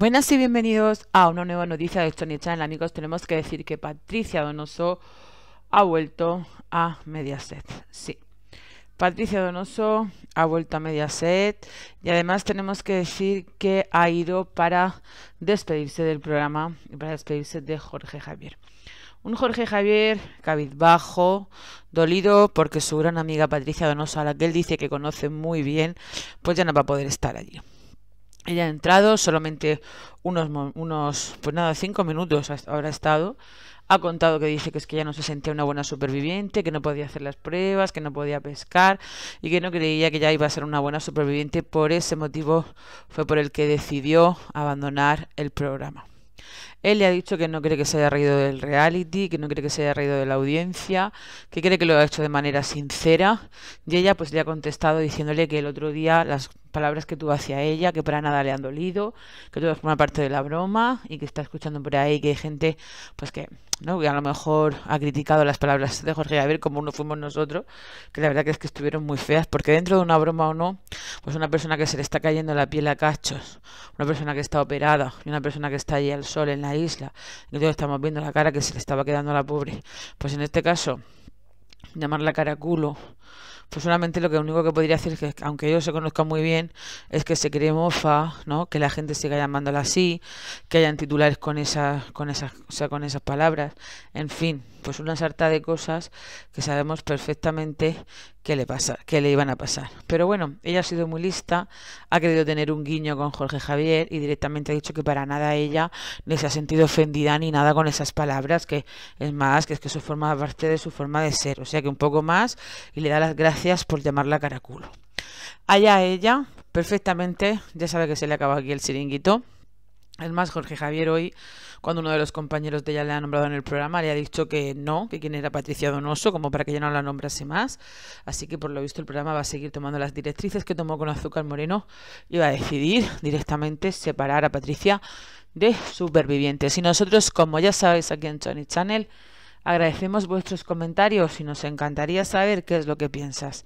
Buenas y bienvenidos a una nueva noticia de Tony Channel. Amigos, tenemos que decir que Patricia Donoso ha vuelto a Mediaset. Sí, Patricia Donoso ha vuelto a Mediaset y además tenemos que decir que ha ido para despedirse del programa, y para despedirse de Jorge Javier. Un Jorge Javier cabizbajo, dolido porque su gran amiga Patricia Donoso, a la que él dice que conoce muy bien, pues ya no va a poder estar allí. Ella ha entrado solamente unos, unos pues nada, cinco minutos ahora ha estado. Ha contado que dice que es que ya no se sentía una buena superviviente, que no podía hacer las pruebas, que no podía pescar y que no creía que ya iba a ser una buena superviviente. Por ese motivo fue por el que decidió abandonar el programa. Él le ha dicho que no cree que se haya reído del reality, que no cree que se haya reído de la audiencia, que cree que lo ha hecho de manera sincera. Y ella pues le ha contestado diciéndole que el otro día las palabras que tuvo hacia ella, que para nada le han dolido, que todo una parte de la broma y que está escuchando por ahí que hay gente pues que ¿no? a lo mejor ha criticado las palabras de Jorge Javier como no fuimos nosotros, que la verdad es que estuvieron muy feas, porque dentro de una broma o no, pues una persona que se le está cayendo la piel a cachos, una persona que está operada y una persona que está allí al sol en la isla, y todos estamos viendo la cara que se le estaba quedando a la pobre. Pues en este caso, llamar la cara culo, pues solamente lo que único que podría hacer es que, aunque ellos se conozcan muy bien, es que se cree mofa, ¿no? Que la gente siga llamándola así, que hayan titulares con esas, con esas, o sea, con esas palabras, en fin, pues una sarta de cosas que sabemos perfectamente qué le, pasa, qué le iban a pasar. Pero bueno, ella ha sido muy lista, ha querido tener un guiño con Jorge Javier y directamente ha dicho que para nada ella ni se ha sentido ofendida ni nada con esas palabras, que es más, que es que eso forma parte de su forma de ser. O sea que un poco más y le da las gracias por llamarla caraculo. Allá ella, perfectamente, ya sabe que se le acaba aquí el siringuito es más, Jorge Javier hoy, cuando uno de los compañeros de ella le ha nombrado en el programa, le ha dicho que no, que quien era Patricia Donoso, como para que ella no la nombrase más. Así que por lo visto el programa va a seguir tomando las directrices que tomó con Azúcar Moreno y va a decidir directamente separar a Patricia de supervivientes. Y nosotros, como ya sabéis aquí en Tony Channel, agradecemos vuestros comentarios y nos encantaría saber qué es lo que piensas.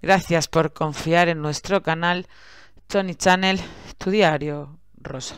Gracias por confiar en nuestro canal Tony Channel, tu diario rosa.